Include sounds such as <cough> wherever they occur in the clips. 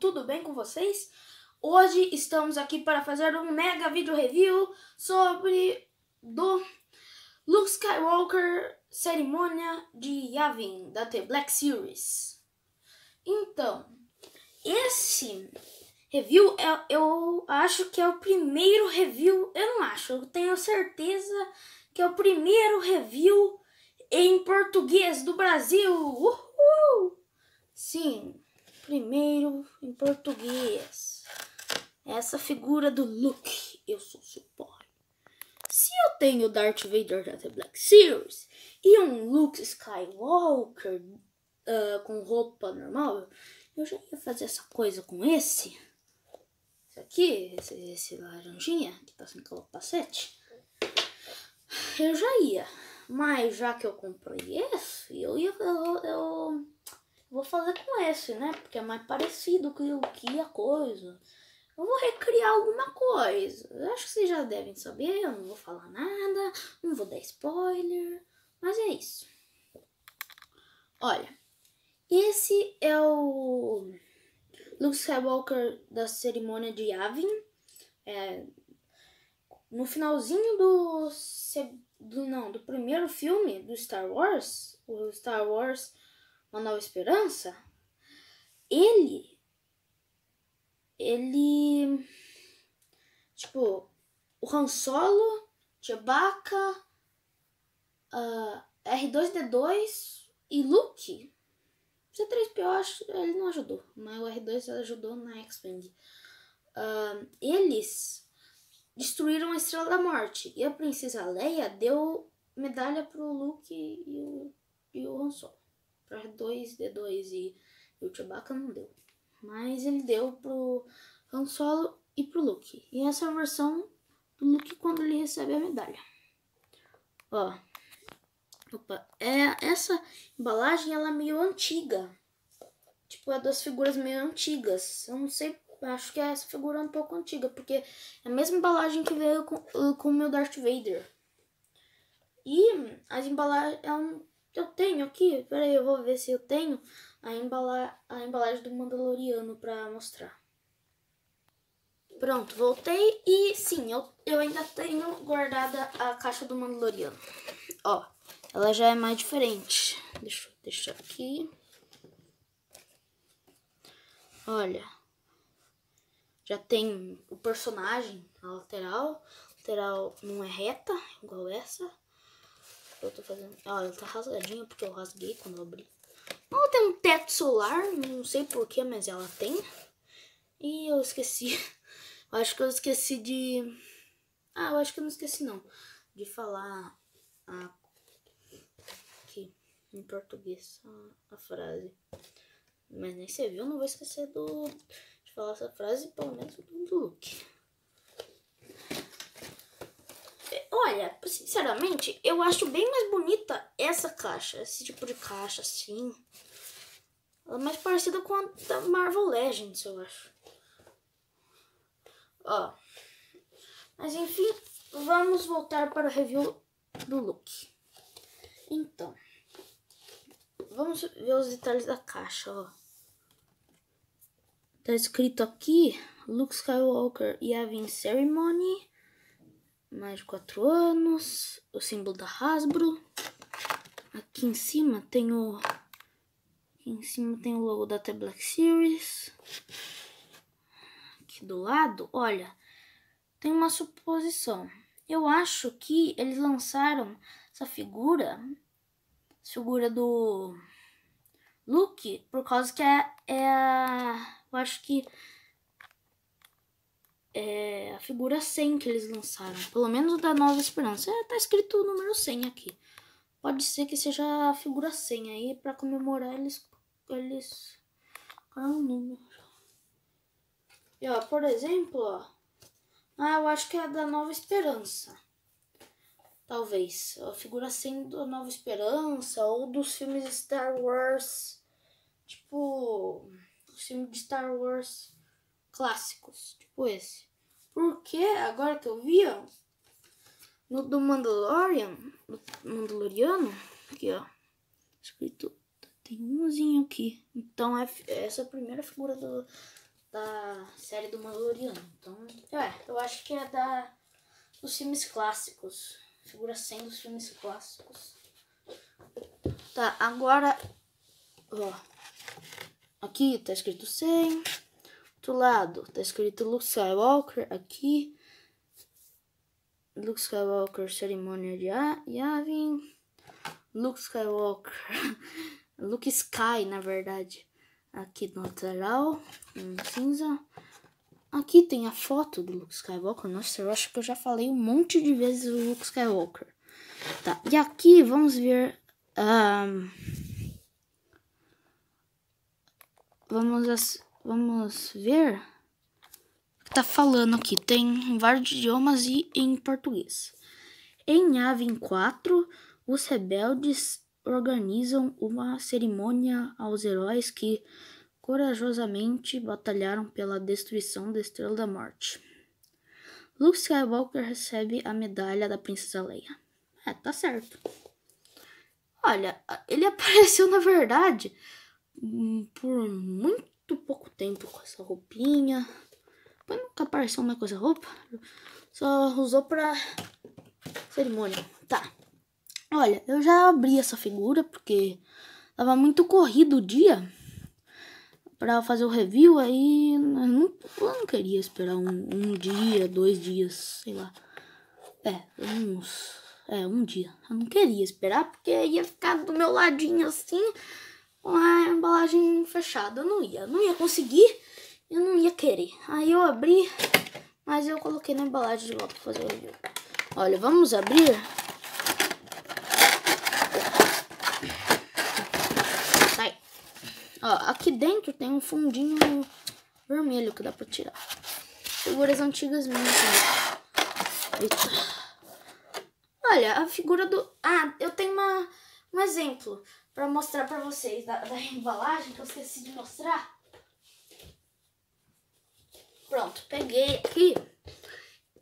tudo bem com vocês? Hoje estamos aqui para fazer um mega vídeo review sobre do Luke Skywalker Cerimônia de Yavin, da The Black Series. Então, esse review é, eu acho que é o primeiro review, eu não acho, eu tenho certeza que é o primeiro review em português do Brasil. Uhul! Sim primeiro em português. Essa figura do Luke, eu sou seu pai. Se eu tenho Darth Vader da The Black Series e um Luke Skywalker uh, com roupa normal, eu já ia fazer essa coisa com esse. Esse aqui, esse, esse laranjinha que tá sem capacete. Eu já ia. Mas já que eu comprei esse, eu ia. eu, eu Vou fazer com esse, né? Porque é mais parecido com o que a coisa. Eu vou recriar alguma coisa. Eu acho que vocês já devem saber. Eu não vou falar nada. Não vou dar spoiler. Mas é isso. Olha. Esse é o Luke Skywalker da cerimônia de Yavin. É, no finalzinho do, do. Não, do primeiro filme do Star Wars. O Star Wars uma nova esperança, ele ele tipo o Han Solo, Chewbacca, uh, ah, R2D2 e Luke. C3PO ele não ajudou, mas o R2 ajudou na X-Wing. Uh, eles destruíram a Estrela da Morte e a Princesa Leia deu medalha pro Luke e o, e o Han Solo para 2D2 e, e o Chewbacca não deu. Mas ele deu pro Han Solo e pro Luke. E essa é a versão do Luke quando ele recebe a medalha. Ó. Opa, é, essa embalagem ela é meio antiga. Tipo, é das figuras meio antigas. Eu não sei, acho que é essa figura é um pouco antiga, porque é a mesma embalagem que veio com, com o meu Darth Vader. E as embalagens é um eu tenho aqui, peraí, eu vou ver se eu tenho a, embala a embalagem do Mandaloriano pra mostrar. Pronto, voltei e sim, eu, eu ainda tenho guardada a caixa do Mandaloriano. Ó, ela já é mais diferente. Deixa eu deixar aqui. Olha, já tem o personagem, a lateral. A lateral não é reta, igual essa. Eu tô fazendo... ah ela tá rasgadinha porque eu rasguei quando eu abri. Ela tem um teto solar, não sei porquê, mas ela tem. E eu esqueci. <laughs> Eu acho que eu esqueci de... Ah, eu acho que eu não esqueci, não. De falar a... Aqui, em português, a, frase. Mas nem você viu, não vou esquecer do... de falar essa frase, pelo menos do look. olha, sinceramente, eu acho bem mais bonita essa caixa, esse tipo de caixa assim. Ela é mais parecida com a da Marvel Legends, eu acho. Ó. Mas enfim, vamos voltar para o review do look. Então, vamos ver os detalhes da caixa, ó. Tá escrito aqui, Luke Skywalker e Avin Ceremony mais de 4 anos, o símbolo da Hasbro. Aqui em cima tem o aqui em cima tem o logo da T Black Series. Aqui do lado, olha, tem uma suposição. Eu acho que eles lançaram essa figura, essa figura do Luke, por causa que é, é eu acho que é, a figura 100 que eles lançaram. Pelo menos da Nova Esperança. É, tá escrito o número 100 aqui. Pode ser que seja a figura 100 aí para comemorar eles eles qual é o número? E ó, por exemplo, ó. Ah, eu acho que é a da Nova Esperança. Talvez. A figura 100 da Nova Esperança ou dos filmes Star Wars. Tipo, o filme de Star Wars clássicos, tipo esse. Porque agora que eu vi, ó, no do Mandalorian, do Mandaloriano, aqui ó, escrito, tem umzinho aqui. Então é essa é a primeira figura do, da série do Mandaloriano. Então, é, eu acho que é da dos filmes clássicos, figura 100 dos filmes clássicos. Tá, agora, ó, aqui tá escrito 100 lado. Tá escrito Luke Skywalker aqui. Luke Skywalker, cerimônia de Yavin. Luke Skywalker. <laughs> Luke Sky, na verdade. Aqui no lateral, em cinza. Aqui tem a foto do Luke Skywalker. Nossa, eu acho que eu já falei um monte de vezes o Luke Skywalker. Tá, e aqui vamos ver... Um, vamos... As, Vamos ver tá falando aqui. Tem vários idiomas e em português. Em Avin 4, os rebeldes organizam uma cerimônia aos heróis que corajosamente batalharam pela destruição da Estrela da Morte. Luke Skywalker recebe a medalha da Princesa Leia. É, tá certo. Olha, ele <laughs> apareceu na verdade hum, por muito muito pouco tempo com essa roupinha. Mas nunca apareceu mais com essa roupa. Só usou pra cerimônia. Tá. Olha, eu já abri essa figura porque tava muito corrido o dia pra fazer o review. Aí eu não, eu não queria esperar um, um dia, dois dias, sei lá. É, uns. É, um dia. Eu não queria esperar porque ia ficar do meu ladinho assim uma embalagem fechada. Eu não ia, não ia conseguir, eu não ia querer. Aí eu abri, mas eu coloquei na embalagem de volta pra fazer o review. Olha, vamos abrir. Sai. Ó, aqui dentro tem um fundinho vermelho que dá pra tirar. Figuras antigas mesmo. Né? Eita. Olha, a figura do... Ah, eu tenho uma, um exemplo para mostrar para vocês da, da <laughs> embalagem que eu esqueci de mostrar. Pronto, peguei aqui.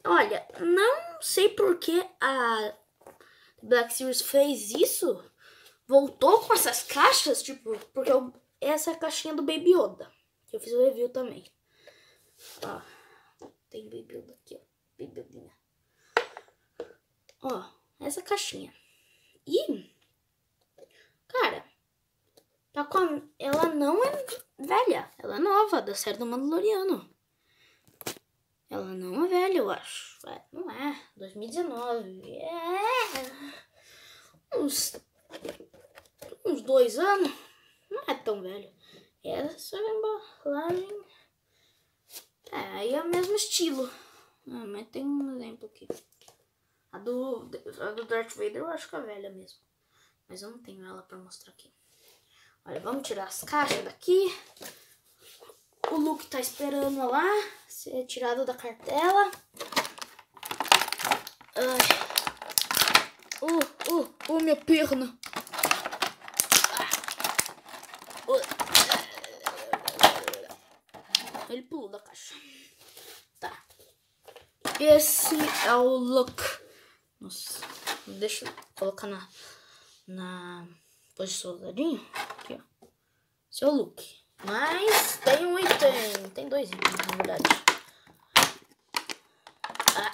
Olha, não sei por que a Black Series fez isso. Voltou com essas caixas, tipo, porque eu, essa é a caixinha do Baby Yoda. Que eu fiz o review também. Ó, tem Baby Yoda aqui, ó. Baby Yodinha. Ó, essa caixinha. E Cara, tá com ela não é velha, ela é nova, da série do Mandaloriano. Ela não é velha, eu acho. É, não é. 2019. É. Uns. Uns dois anos. Não é tão velha. Essa é embalagem. É, aí é o mesmo estilo. Ah, mas tem um exemplo aqui. A do, a do Darth Vader eu acho que é velha mesmo. Mas eu não tenho ela pra mostrar aqui. Olha, vamos tirar as caixas daqui. O Luke tá esperando lá ser tirado da cartela. Ai. Uh, uh, uh, minha perna. Ah. Uh. Ele pulou da caixa. Tá. Esse é o look. Nossa, deixa eu colocar na na posição do Aqui, ó. Seu é look. Mas tem um item. Tem dois itens, na verdade. Ah,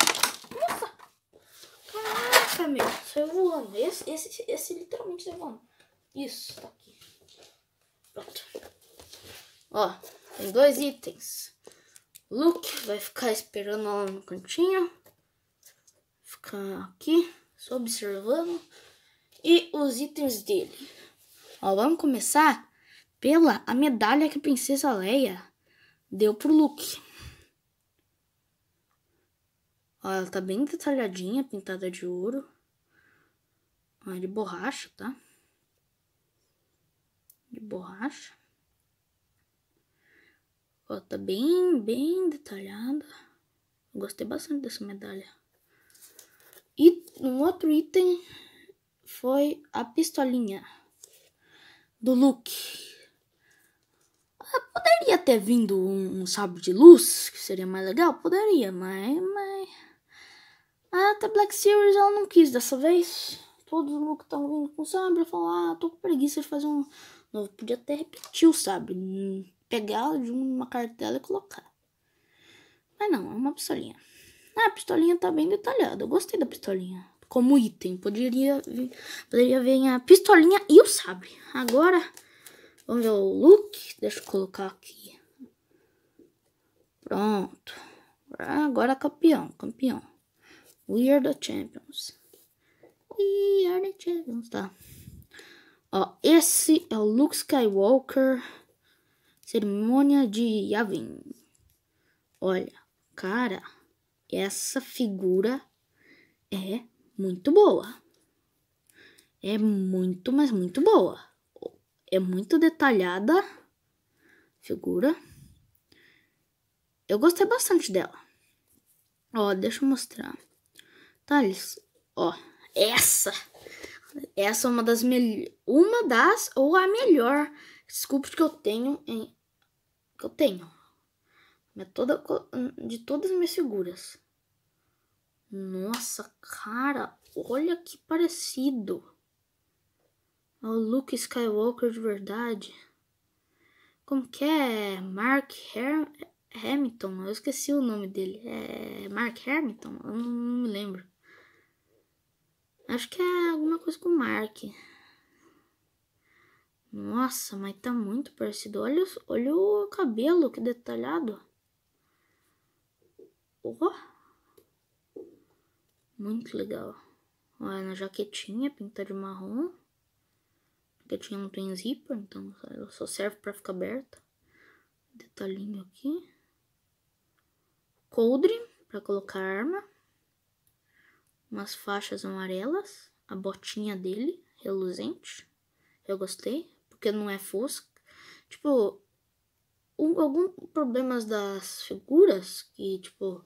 nossa! Caraca, meu. Saiu voando. Esse, esse, esse literalmente saiu voando. Isso, tá aqui. Pronto. Ó, tem dois itens. Luke vai ficar esperando lá no cantinho. Ficar aqui, só observando e os itens dele. Ó, vamos começar pela a medalha que a princesa Leia deu pro Luke. Ó, ela tá bem detalhadinha, pintada de ouro. Ó, de borracha, tá? De borracha. Ó, tá bem, bem detalhada. Gostei bastante dessa medalha. E um outro item foi a pistolinha do Luke. Ah, poderia ter vindo um, um sabre de luz, que seria mais legal? Poderia, mas, mas... Até Black Series ela não quis dessa vez. Todos os Luke estão vindo com sabre. Eu falo, ah, tô com preguiça de fazer um novo. Podia até repetir o sabre. Pegar de uma cartela e colocar. Mas não, é uma pistolinha. Ah, a pistolinha tá bem detalhada. Eu gostei da pistolinha como item. Poderia, poderia vir a pistolinha e o sabre. Agora, vamos ver o look. Deixa eu colocar aqui. Pronto. Agora campeão, campeão. We are the champions. We are the champions, tá? Ó, esse é o Luke Skywalker. Cerimônia de Yavin. Olha, cara, essa figura é muito boa. É muito, mas muito boa. É muito detalhada figura. Eu gostei bastante dela. Ó, deixa eu mostrar. Thales, ó, essa. Essa é uma das melhores. Uma das, ou a melhor sculpt que eu tenho em. Que eu tenho. Toda, de todas as minhas figuras. Nossa, cara, olha que parecido. É o Luke Skywalker de verdade. Como que é? Mark Her Hamilton, eu esqueci o nome dele. É Mark Hamilton? Eu não, não me lembro. Acho que é alguma coisa com Mark. Nossa, mas tá muito parecido. Olha, olha o cabelo, que detalhado. Oh. Muito legal. Olha, na jaquetinha, pinta de marrom. Jaquetinha não tem zíper, então ela só serve pra ficar aberta. Detalhinho aqui. Coldre, pra colocar a arma. Umas faixas amarelas. A botinha dele, reluzente. Eu gostei, porque não é fosca. Tipo, alguns problemas das figuras que, tipo,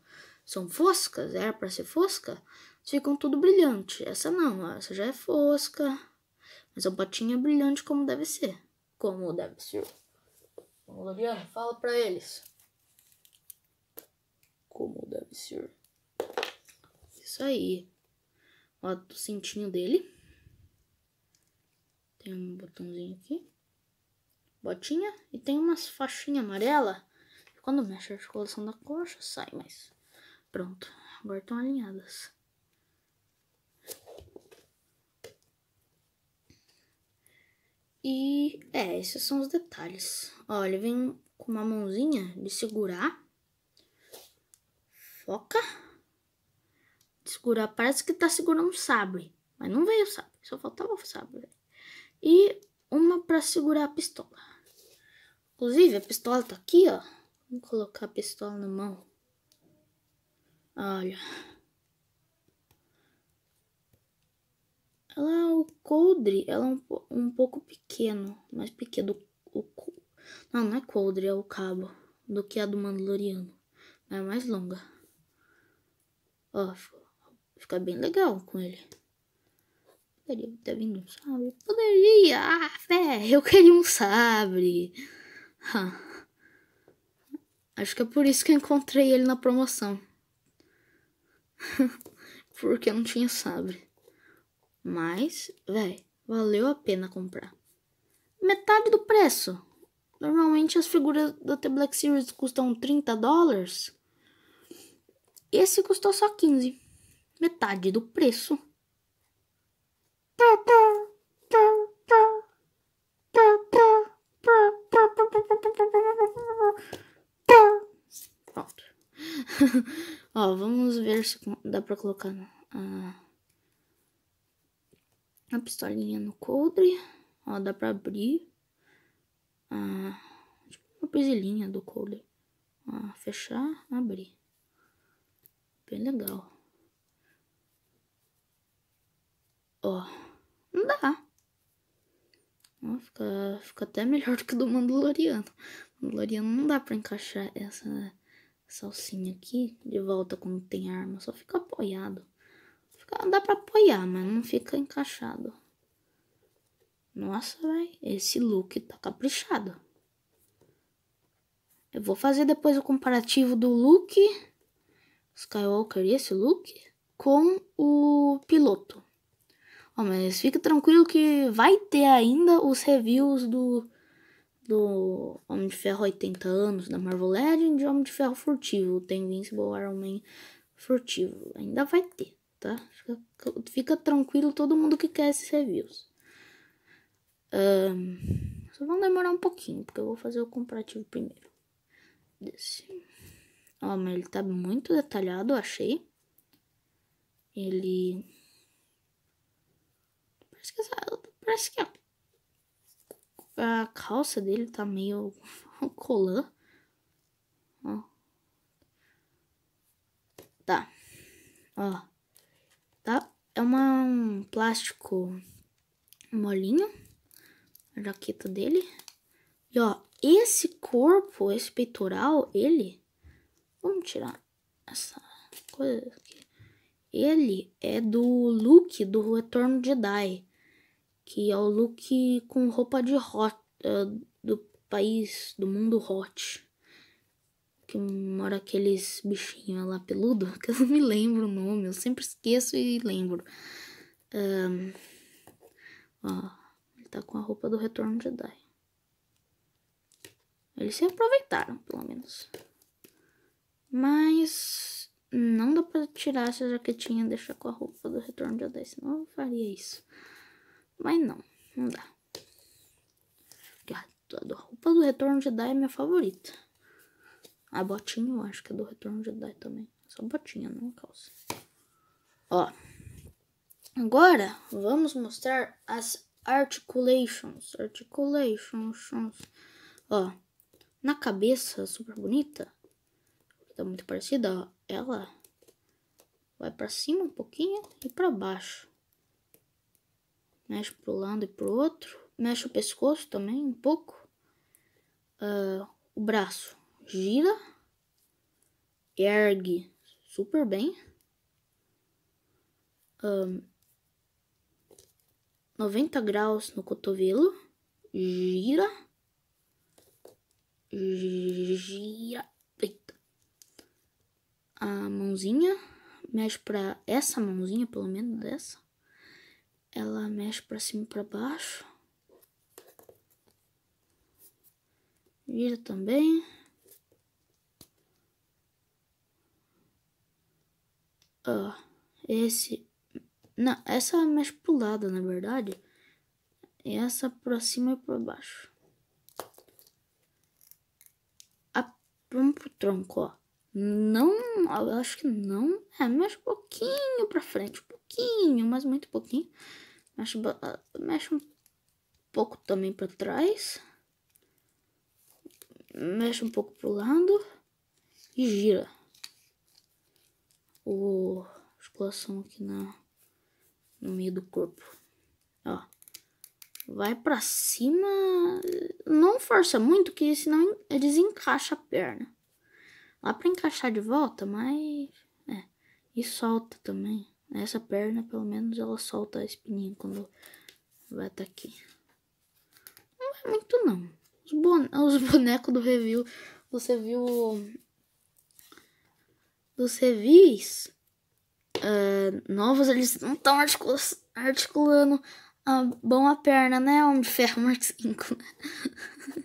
são foscas, era para ser fosca, ficam tudo brilhante. Essa não, essa já é fosca. Mas a botinha é brilhante como deve ser. Como deve ser. vamos lá viu fala para eles. Como deve ser. Isso aí. Ó, o cintinho dele. Tem um botãozinho aqui. Botinha. E tem umas faixinhas amarela. Quando mexe a articulação da coxa, sai mais. Pronto, agora estão alinhadas. E é, esses são os detalhes. Ó, ele vem com uma mãozinha de segurar. Foca. De segurar, parece que tá segurando um sabre, mas não veio o sabre, só faltava o sabre. E uma para segurar a pistola. Inclusive, a pistola tá aqui, ó. Vamos colocar a pistola na mão. Olha. Ela, o coldre, ela é um, um pouco pequeno, mais pequeno. O, o, não, não é coldre, é o cabo, do que a do Mandaloriano. é mais longa. Ó, fica bem legal com ele. Poderia ter vindo um sabre. Poderia! Ah, fé! Eu queria um sabre! Ah. Acho que é por isso que eu encontrei ele na promoção. <laughs> porque não tinha sabre. Mas, véi, valeu a pena comprar. Metade do preço. Normalmente as figuras da The Black Series custam 30 dólares. Esse custou só 15. Metade do preço. vamos ver se dá pra colocar a, a pistolinha no coldre. Ó, dá pra abrir a, tipo, uma presilhinha do coldre. Ó, fechar, abrir. Bem legal. Ó, não dá. Ó, fica, fica até melhor do que do Mandaloriano. O Mandaloriano não dá pra encaixar essa salsinha aqui, de volta quando tem arma, só fica apoiado. Fica, dá pra apoiar, mas não fica encaixado. Nossa, velho, esse look tá caprichado. Eu vou fazer depois o comparativo do look Skywalker e esse look com o piloto. mas fica tranquilo que vai ter ainda os reviews do do Homem de Ferro 80 anos da Marvel Legend, de Homem de Ferro furtivo, tem Invincible Iron Man furtivo, ainda vai ter, tá? Fica, fica tranquilo todo mundo que quer esses reviews. Um, só vão demorar um pouquinho, porque eu vou fazer o comparativo primeiro. Desse. Ó, mas ele tá muito detalhado, eu achei. Ele... Parece que, parece que é a calça dele tá meio <laughs> colã. Ó. Tá. Ó. Tá? É uma, um plástico molinho. A jaqueta dele. E ó, esse corpo, esse peitoral, ele. Vamos tirar essa coisa aqui. Ele é do look do Retorno de dai que é o look com roupa de hot uh, do país, do mundo hot. Que mora aqueles bichinhos lá peludo, <laughs> que eu não me lembro o nome, eu sempre esqueço e lembro. Um, ó, ele tá com a roupa do Retorno Jedi. Eles se aproveitaram, pelo menos. Mas não dá pra tirar essa jaquetinha e deixar com a roupa do Retorno de Jedi, senão eu faria isso. Mas não, não dá. A roupa do Retorno Jedi é minha favorita. A botinha eu acho que é do Retorno Jedi também. É só botinha, não calça. Ó. Agora vamos mostrar as articulations. Articulations. Ó. Na cabeça, super bonita. Tá muito parecida, ó. Ela vai para cima um pouquinho e para baixo mexe para um lado e para o outro, mexe o pescoço também um pouco, uh, o braço gira, ergue super bem, 90 ah, graus no cotovelo, gira, gira, eita. a mãozinha, mexe para essa mãozinha, pelo menos dessa, ela mexe para cima e para baixo. Vira também. Ó, esse... Não, essa mexe pro lado, na verdade. E essa para cima e para baixo. A, vamos pro tronco, ó. Não, eu acho que não. É, mexe um pouquinho para frente, um pouquinho, mas muito pouquinho. Mexe, mexe um pouco também para trás. Mexe um pouco pro lado. E gira. O musculação aqui na, no meio do corpo. Ó. Vai para cima. Não força muito, que senão eh, desencaixa a perna. Lá para encaixar de volta, mas... É. E solta também essa perna, pelo menos, ela solta a espinha quando vai até aqui. Não é muito, não. Os, <laughs> os bonecos do review, você viu... Dos reviews uh, ah, novos, eles não estão articul articulando a bom a perna, né, Homem de Ferro Mark 5, né?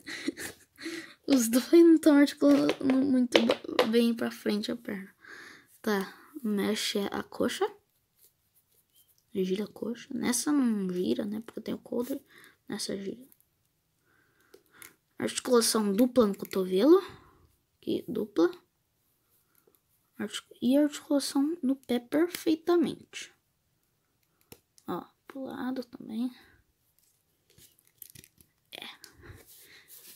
<laughs> Os dois não estão articulando muito bem pra frente a perna. Tá, mexe a coxa gira a coxa. Nessa não gira, né? Porque tem o coulder. Nessa gira. Articulação dupla no cotovelo. Aqui, dupla. E articulação no pé perfeitamente. Ó, pro lado também. É.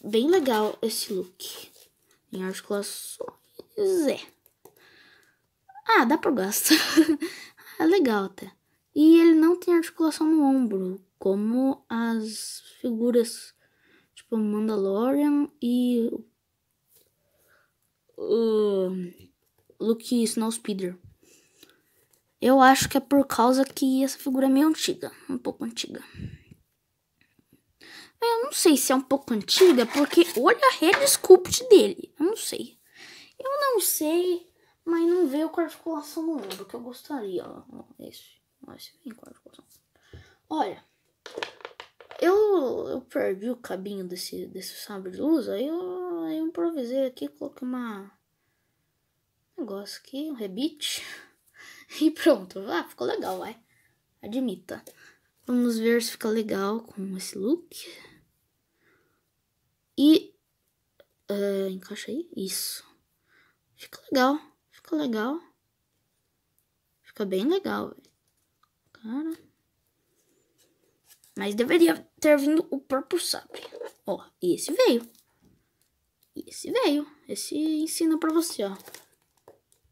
Bem legal esse look. Em articulações, é. Ah, dá pra gostar <laughs> é legal até. E ele não tem articulação no ombro, como as figuras tipo Mandalorian e uh, Luke Snowspeeder. Eu acho que é por causa que essa figura é meio antiga, um pouco antiga. Eu não sei se é um pouco antiga, porque olha a head sculpt dele. Eu não sei. Eu não sei, mas não veio com articulação no ombro, que eu gostaria. Ó, esse. Olha, eu, eu perdi o cabinho desse, desse sabre de luz, aí eu, aí eu improvisei aqui, coloquei uma negócio aqui, um rebite. <laughs> E pronto, ah, ficou legal, vai. Admita. Vamos ver se fica legal com esse look. E uh, encaixa aí, isso. Fica legal, fica legal. Fica bem legal, velho. Cara. Mas deveria ter vindo o próprio sabre. Ó, esse veio. Esse veio. Esse ensina pra você, ó.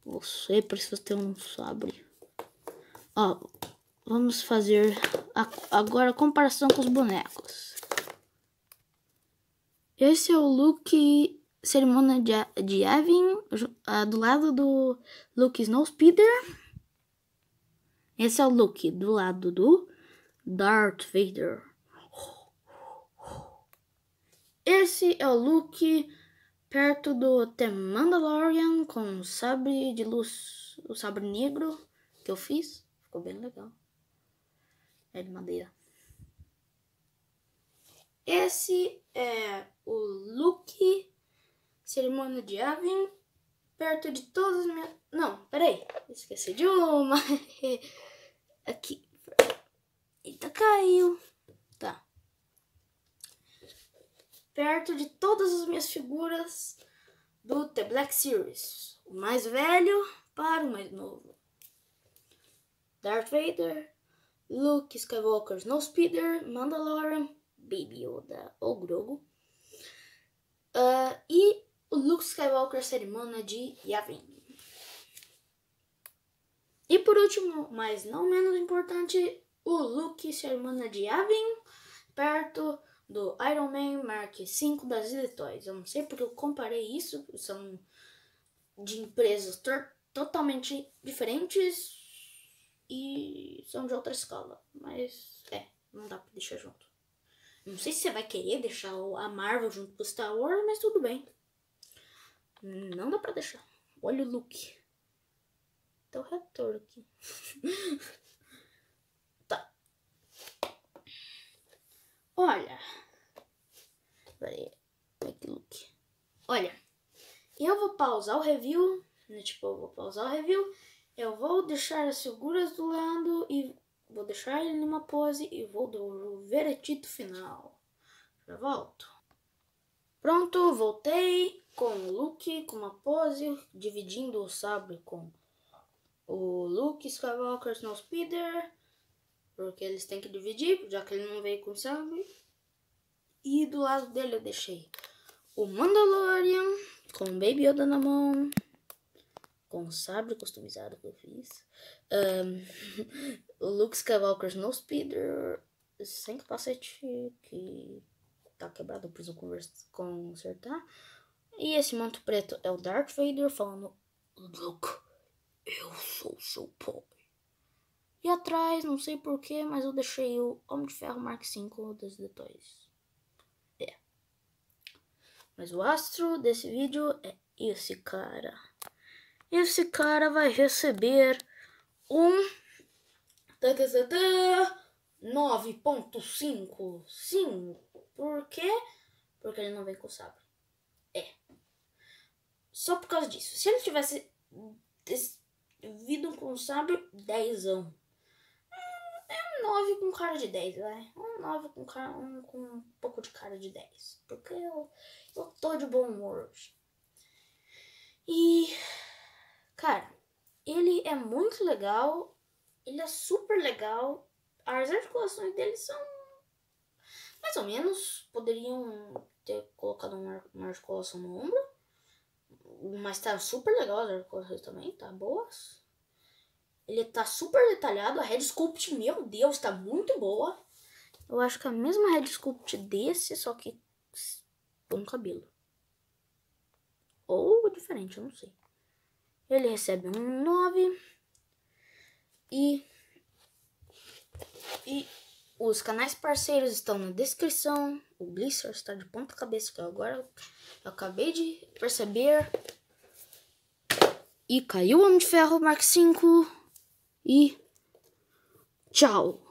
Você precisa ter um sabre. Ó, vamos fazer a, agora a comparação com os bonecos. Esse é o look cerimônia de, de Evan, ah, do lado do Luke Snowspeeder. Esse é o look do lado do Darth Vader. Esse é o look perto do The Mandalorian com sabre de luz, o sabre negro que eu fiz, ficou bem legal. É de madeira. Esse é o look cerimônia de Avin perto de todas as minhas. Não, peraí, esqueci de uma. <laughs> Aqui. Eita, caiu. Tá. Perto de todas as minhas figuras do The Black Series. O mais velho para o mais novo. Darth Vader, Luke Skywalker, Snowspeeder, Mandalorian, Baby Yoda ou Grogu. Uh, e o Luke Skywalker Cerimônia de Yavin último, mas não menos importante, o Luke se irmã de Avin perto do Iron Man Mark V das Litoys. Eu não sei porque eu comparei isso, são de empresas totalmente diferentes e são de outra escala, mas é, não dá pra deixar junto. Não sei se você vai querer deixar a Marvel junto com o Star Wars, mas tudo bem. Não dá pra deixar. Olha o Luke até o reator aqui. <laughs> tá. Olha. Peraí. É look. Olha. Eu vou pausar o review. Né? Tipo, eu vou pausar o review. Eu vou deixar as figuras do lado e vou deixar ele numa pose e vou dar o veretito final. Já volto. Pronto, voltei com o look, com uma pose, dividindo o sabre com o Luke Skywalker Speeder, porque eles têm que dividir, já que ele não veio com sangue. E do lado dele eu deixei o Mandalorian, com o Baby Yoda na mão, com o sabre customizado que eu fiz, um, <laughs> o Luke Skywalker Speeder, sem capacete, que tá quebrado, eu preciso consertar. E esse manto preto é o Darth Vader falando Luke eu sou seu pai. E atrás, não sei porquê, mas eu deixei o Homem de Ferro Mark V dos detalhes. É. Mas o astro desse vídeo é esse cara. Esse cara vai receber um 9.5. Sim. Por quê? Porque ele não vem com o sabre. É. Só por causa disso. Se ele tivesse Vidam com 10 anos. É um 9 com cara de 10, vai. Um 9 com, cara, um, com um pouco de cara de 10. Porque eu, eu tô de bom humor hoje. E, cara, ele é muito legal. Ele é super legal. As articulações dele são mais ou menos. Poderiam ter colocado uma, uma articulação no ombro. Mas tá super legal as arcosas também, tá boas. Ele tá super detalhado. A Red Sculpt, meu Deus, tá muito boa. Eu acho que é a mesma Red Sculpt desse, só que com cabelo. Ou diferente, eu não sei. Ele recebe um 9. E, e os canais parceiros estão na descrição. O Blizzard está de ponta cabeça que Agora eu acabei de perceber. E caiu o Homem de Ferro Mark 5. E tchau.